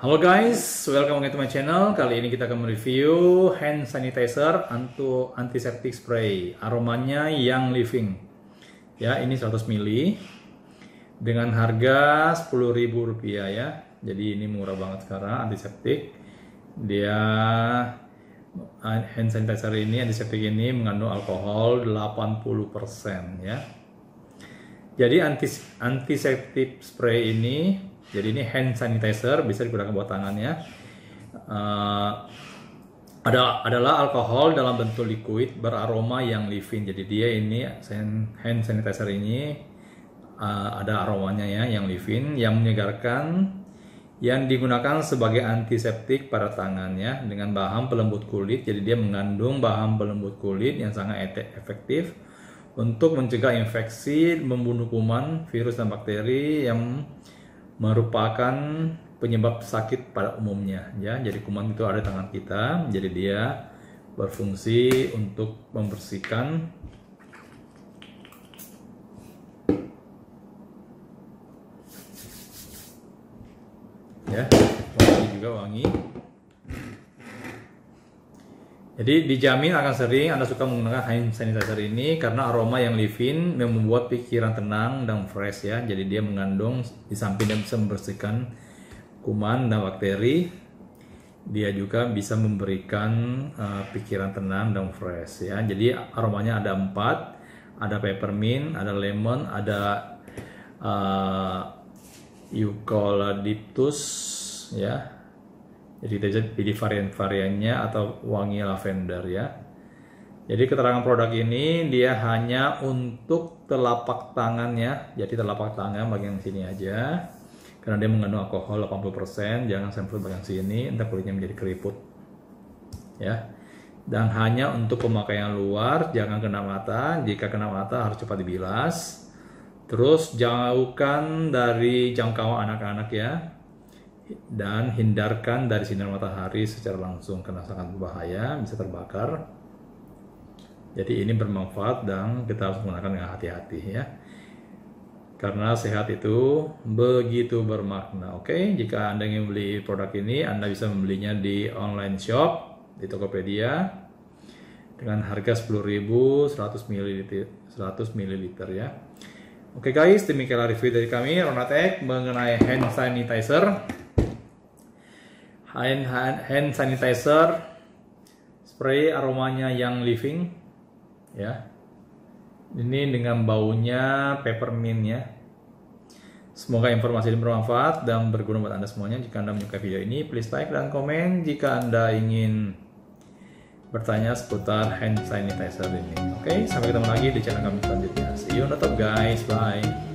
Halo guys, welcome back to my channel. Kali ini kita akan mereview hand sanitizer anti antiseptic spray. Aromanya yang living. Ya, ini 100 ml dengan harga Rp10.000 ya. Jadi ini murah banget sekarang antiseptik. Dia hand sanitizer ini antiseptik ini mengandung alkohol 80% ya. Jadi antiseptic antiseptik spray ini jadi ini hand sanitizer bisa digunakan buat tangannya. Uh, ada adalah alkohol dalam bentuk liquid beraroma yang livin. Jadi dia ini hand sanitizer ini uh, ada aromanya ya yang livin yang menyegarkan yang digunakan sebagai antiseptik pada tangannya dengan bahan pelembut kulit. Jadi dia mengandung bahan pelembut kulit yang sangat efektif untuk mencegah infeksi, membunuh kuman, virus dan bakteri yang merupakan penyebab sakit pada umumnya ya. Jadi kuman itu ada di tangan kita, jadi dia berfungsi untuk membersihkan ya wangi juga wangi jadi dijamin akan sering Anda suka menggunakan hand sanitizer ini karena aroma yang livin membuat pikiran tenang dan fresh ya. Jadi dia mengandung di samping dan bisa membersihkan kuman dan bakteri. Dia juga bisa memberikan uh, pikiran tenang dan fresh ya. Jadi aromanya ada empat, ada peppermint, ada lemon, ada uh, eucalyptus ya jadi kita bisa pilih varian-variannya atau wangi lavender ya. Jadi keterangan produk ini dia hanya untuk telapak tangannya. Jadi telapak tangan bagian sini aja. Karena dia mengandung alkohol 80%, jangan sampai bagian sini, entar kulitnya menjadi keriput. Ya. Dan hanya untuk pemakaian luar, jangan kena mata. Jika kena mata harus cepat dibilas. Terus jauhkan dari jangkauan anak-anak ya dan hindarkan dari sinar matahari secara langsung karena sangat berbahaya bisa terbakar jadi ini bermanfaat dan kita harus menggunakan dengan hati-hati ya karena sehat itu begitu bermakna oke okay? jika anda ingin beli produk ini anda bisa membelinya di online shop di Tokopedia dengan harga 10.000 100 ml 100 ml ya Oke okay guys, demikian review dari kami Ronatek mengenai hand sanitizer hand, hand sanitizer, spray aromanya yang living, ya. Ini dengan baunya peppermint ya. Semoga informasi ini bermanfaat dan berguna buat Anda semuanya. Jika Anda menyukai video ini, please like dan komen jika Anda ingin bertanya seputar hand sanitizer ini. Oke, sampai ketemu lagi di channel kami selanjutnya. See you on the top guys. Bye.